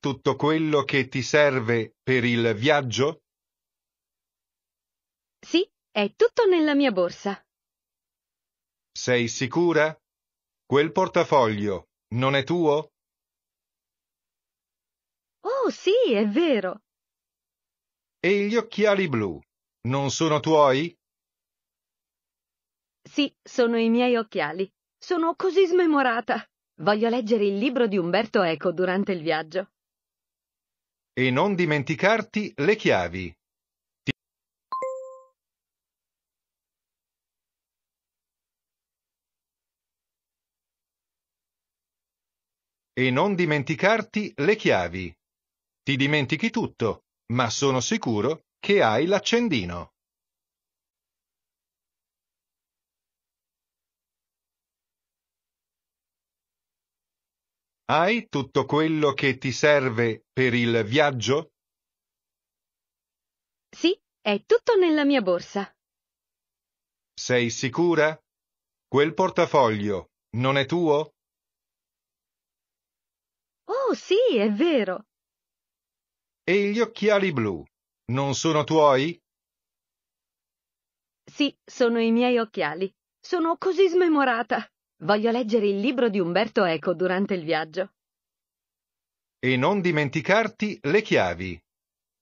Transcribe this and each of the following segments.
tutto quello che ti serve per il viaggio? Sì, è tutto nella mia borsa. Sei sicura? Quel portafoglio non è tuo? Oh sì, è vero. E gli occhiali blu non sono tuoi? Sì, sono i miei occhiali. Sono così smemorata. Voglio leggere il libro di Umberto Eco durante il viaggio. E non dimenticarti le chiavi. E non dimenticarti le chiavi. Ti dimentichi tutto, ma sono sicuro che hai l'accendino. Hai tutto quello che ti serve per il viaggio? Sì, è tutto nella mia borsa. Sei sicura? Quel portafoglio non è tuo? Oh sì, è vero. E gli occhiali blu non sono tuoi? Sì, sono i miei occhiali. Sono così smemorata. Voglio leggere il libro di Umberto Eco durante il viaggio. E non dimenticarti le chiavi.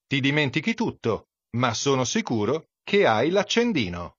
Ti dimentichi tutto, ma sono sicuro che hai l'accendino.